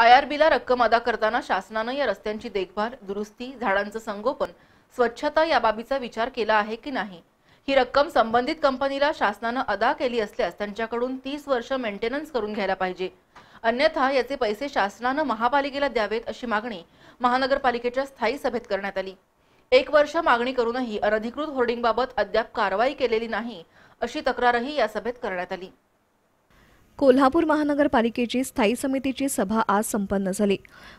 आयआरबीला रक्कम अदा करताना शासनानं या रस्त्यांची देखभाल दुरुस्ती झाडांचं संगोपन स्वच्छता या बाबीचा विचार केला आहे की नाही ही रक्कम संबंधित कंपनीला शासनानं अदा केली असल्यास त्यांच्याकडून तीस वर्ष मेंटेनन्स करून घ्यायला पाहिजे अन्यथा याचे पैसे शासनानं महापालिकेला द्यावेत अशी मागणी महानगरपालिकेच्या स्थायी सभेत करण्यात आली एक वर्ष मागणी करूनही अनधिकृत होर्डिंगबाबत अद्याप कारवाई केलेली नाही अशी तक्रारही या सभेत करण्यात आली कोल्हापूर महानगरपालिकेची स्थायी समितीची सभा आज संपन्न झाली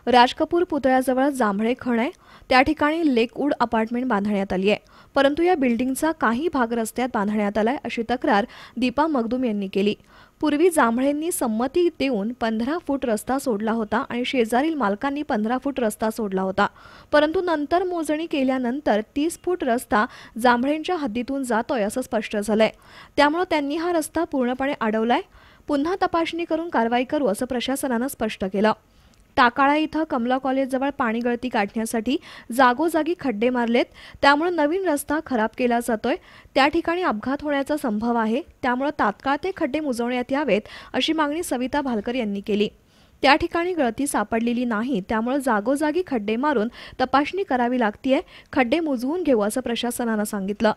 राज कपूर पुतळ्याजवळ जांभळे खण आहे त्या ठिकाणी लेकउड अपार्टमेंट बांधण्यात आली आहे परंतु या बिल्डिंगचा काही भाग रस्त्यात बांधण्यात आलाय अशी तक्रार दीपा मगदूम यांनी केली पूर्वी जांभळेंनी संमती देऊन पंधरा फूट रस्ता सोडला होता आणि शेजारील मालकांनी पंधरा फूट रस्ता सोडला होता परंतु नंतर मोजणी केल्यानंतर तीस फूट रस्ता जांभळेंच्या हद्दीतून जातोय असं स्पष्ट झालंय त्यामुळे त्यांनी हा रस्ता पूर्णपणे अडवलाय पुन्हा तपासणी करून कारवाई करू असं प्रशासनानं स्पष्ट केलं टाकाळा इथं कमला कॉलेजजवळ पाणी गळती काढण्यासाठी जागोजागी खड्डे मारलेत त्यामुळे नवीन रस्ता खराब केला जातोय त्या ठिकाणी अपघात होण्याचा संभव आहे त्यामुळे तात्काळ ते खड्डे मुजवण्यात यावेत अशी मागणी सविता भालकर यांनी केली त्या ठिकाणी गळती सापडलेली नाही त्यामुळे जागोजागी खड्डे मारून तपासणी करावी लागतीये खड्डे मोजवून घेऊ असं प्रशासनानं सांगितलं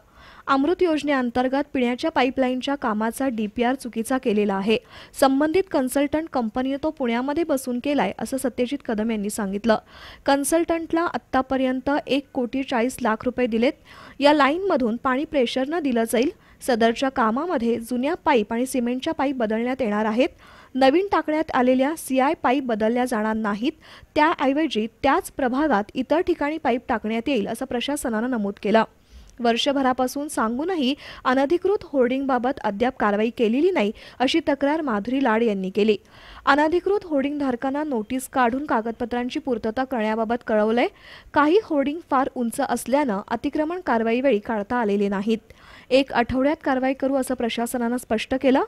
अमृत योजनेअंतर्गत पिण्याच्या पाईपलाईनच्या कामाचा डीपीआर चुकीचा केलेला आहे संबंधित कन्सल्टंट कंपनीनं तो पुण्यामध्ये बसून केलाय असं सत्यजित कदम यांनी सांगितलं कन्सल्टंटला आतापर्यंत एक कोटी चाळीस लाख रुपये दिलेत या लाईनमधून पाणी प्रेशरनं दिलं जाईल सदरच्या कामामध्ये जुन्या पाईप आणि सिमेंटच्या पाईप बदलण्यात येणार आहेत नवीन टाकण्यात आलेल्या सीआय पाईप बदलल्या जाणार नाहीत त्याऐवजी त्याच प्रभागात इतर ठिकाणी पाईप टाकण्यात येईल असं प्रशासनानं नमूद केलं वर्षभरापासून सांगूनही अनधिकृत होर्डिंगबाबत अद्याप कारवाई केलेली नाही अशी तक्रार माधुरी लाड यांनी केली अनधिकृत होर्डिंगधारकांना नोटीस काढून कागदपत्रांची पूर्तता करण्याबाबत कळवलंय काही होर्डिंग फार उंच असल्यानं अतिक्रमण कारवाईवेळी काढता आलेले नाहीत एक आठवड्यात कारवाई करू असं प्रशासनानं स्पष्ट केलं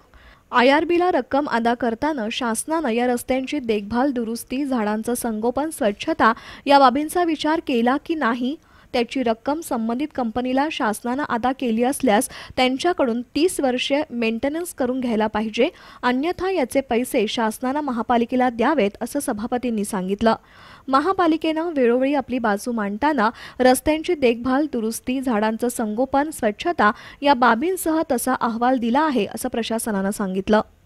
आयआरबीला रक्कम अदा करताना शासनानं या रस्त्यांची देखभाल दुरुस्ती झाडांचं संगोपन स्वच्छता या बाबींचा विचार केला की नाही त्याची रक्कम संबंधित कंपनीला शासनानं अदा केली असल्यास त्यांच्याकडून तीस वर्षे मेंटेनन्स करून घ्यायला पाहिजे अन्यथा याचे पैसे शासनानं महापालिकेला द्यावेत असं सभापतींनी सांगितलं महापालिकेनं वेळोवेळी आपली बाजू मांडताना रस्त्यांची देखभाल दुरुस्ती झाडांचं संगोपन स्वच्छता या बाबींसह तसा अहवाल दिला आहे असं प्रशासनानं सांगितलं